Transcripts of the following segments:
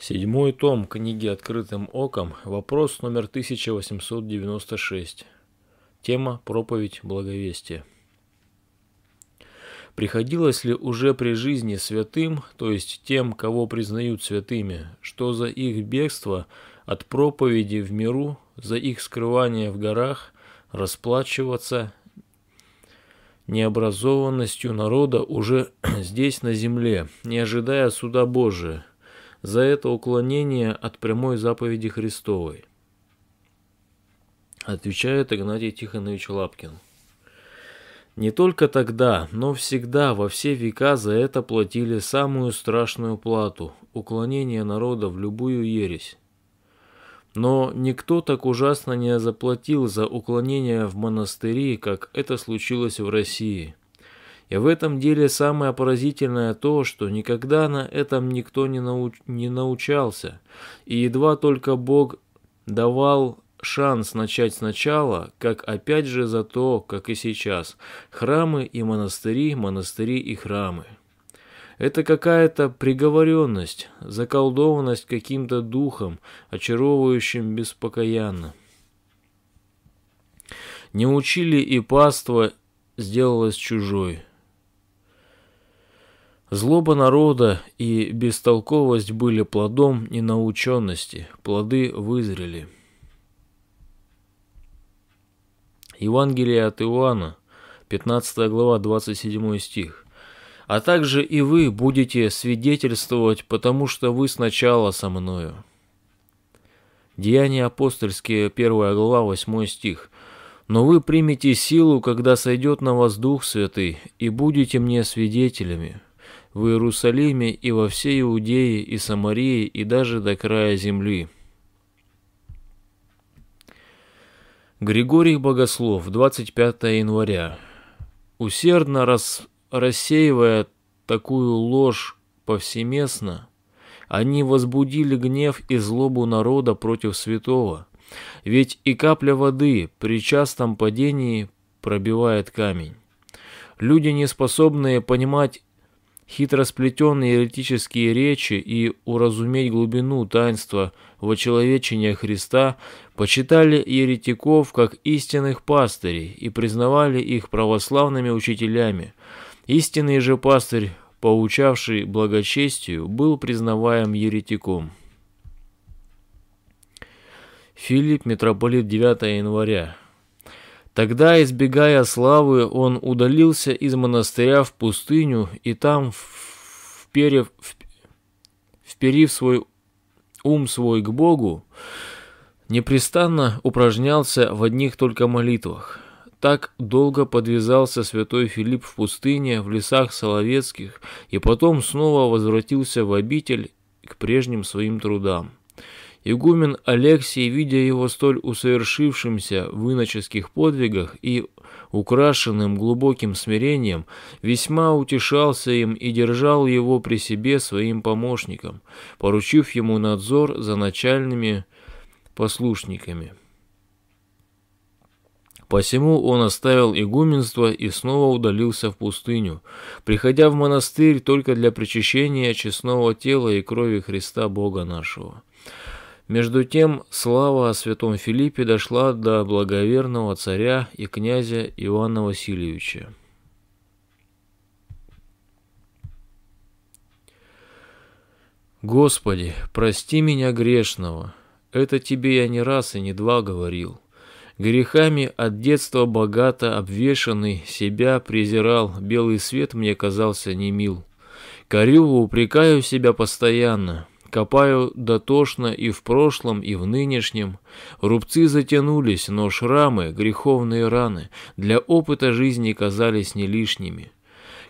Седьмой том книги «Открытым оком», вопрос номер 1896. Тема «Проповедь благовестия». Приходилось ли уже при жизни святым, то есть тем, кого признают святыми, что за их бегство от проповеди в миру, за их скрывание в горах, расплачиваться необразованностью народа уже здесь на земле, не ожидая суда Божия – за это уклонение от прямой заповеди Христовой, отвечает Игнатий Тихонович Лапкин. Не только тогда, но всегда во все века за это платили самую страшную плату – уклонение народа в любую ересь. Но никто так ужасно не заплатил за уклонение в монастыри, как это случилось в России – и в этом деле самое поразительное то, что никогда на этом никто не, науч... не научался. И едва только Бог давал шанс начать сначала, как опять же за то, как и сейчас. Храмы и монастыри, монастыри и храмы. Это какая-то приговоренность, заколдованность каким-то духом, очаровывающим беспокоянно. Не учили и паства сделалась чужой. Злоба народа и бестолковость были плодом ненаученности, плоды вызрели. Евангелие от Иоанна, 15 глава, 27 стих. «А также и вы будете свидетельствовать, потому что вы сначала со мною». Деяния апостольские, 1 глава, 8 стих. «Но вы примете силу, когда сойдет на вас Дух Святый, и будете мне свидетелями» в Иерусалиме и во всей Иудее и Самарии и даже до края земли. Григорий Богослов, 25 января. Усердно рас... рассеивая такую ложь повсеместно, они возбудили гнев и злобу народа против святого. Ведь и капля воды при частом падении пробивает камень. Люди, не способные понимать хитро сплетенные еретические речи и уразуметь глубину таинства во человечении Христа почитали еретиков как истинных пастырей и признавали их православными учителями. Истинный же пастырь, поучавший благочестию, был признаваем еретиком. Филипп, митрополит 9 января Тогда, избегая славы, он удалился из монастыря в пустыню и там, вперев, вперив свой ум свой к Богу, непрестанно упражнялся в одних только молитвах. Так долго подвязался святой Филипп в пустыне, в лесах Соловецких, и потом снова возвратился в обитель к прежним своим трудам. Игумен Алексий, видя его столь усовершившимся в иноческих подвигах и украшенным глубоким смирением, весьма утешался им и держал его при себе своим помощником, поручив ему надзор за начальными послушниками. Посему он оставил игуменство и снова удалился в пустыню, приходя в монастырь только для причащения честного тела и крови Христа Бога нашего. Между тем слава о святом Филиппе дошла до благоверного царя и князя Иоанна Васильевича. «Господи, прости меня грешного, это тебе я не раз и не два говорил. Грехами от детства богато обвешанный, себя презирал, белый свет мне казался не мил. Корил, упрекаю себя постоянно, Копаю дотошно и в прошлом, и в нынешнем. Рубцы затянулись, но шрамы, греховные раны, для опыта жизни казались не лишними.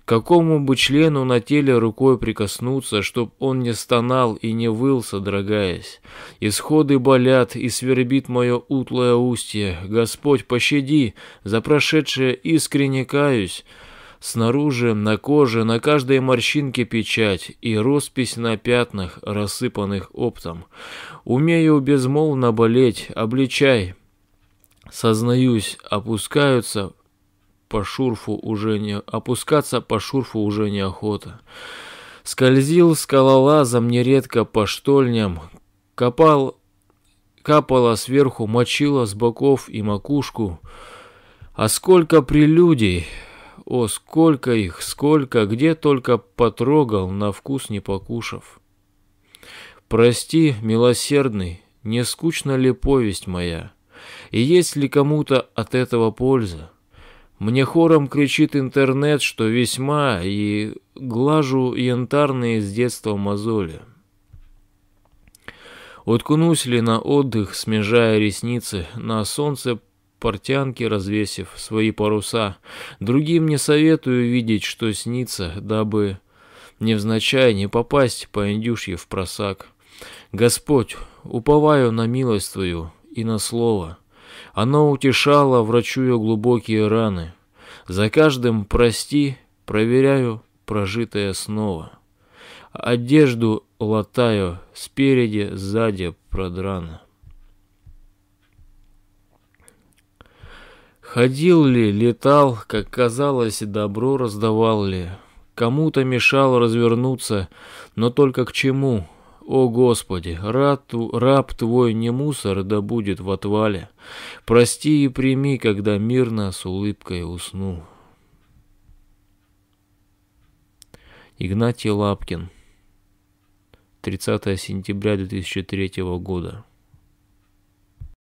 Какому бы члену на теле рукой прикоснуться, чтоб он не стонал и не выл, содрогаясь. Исходы болят, и свербит мое утлое устье. Господь, пощади, за прошедшее искренне каюсь. Снаружи, на коже, на каждой морщинке печать и роспись на пятнах, рассыпанных оптом. Умею безмолвно болеть, обличай. Сознаюсь, опускаются по шурфу уже не... Опускаться по шурфу уже неохота. Скользил скалолазом нередко по штольням, копал, капала сверху, мочила с боков и макушку. А сколько прелюдий! О, сколько их, сколько, где только потрогал, на вкус не покушав. Прости, милосердный, не скучна ли повесть моя? И есть ли кому-то от этого польза? Мне хором кричит интернет, что весьма, и глажу янтарные с детства мозоли. Уткнусь ли на отдых, смежая ресницы, на солнце портянки развесив, свои паруса. Другим не советую видеть, что снится, дабы невзначай не попасть по индюшье в просак. Господь, уповаю на милость Твою и на Слово. Оно утешало, врачую глубокие раны. За каждым «прости» проверяю прожитое снова. Одежду латаю, спереди, сзади продрано. Ходил ли, летал, как казалось, добро раздавал ли. Кому-то мешал развернуться, но только к чему? О, Господи, раб, раб твой не мусор, да будет в отвале. Прости и прими, когда мирно с улыбкой усну. Игнатий Лапкин 30 сентября 2003 года.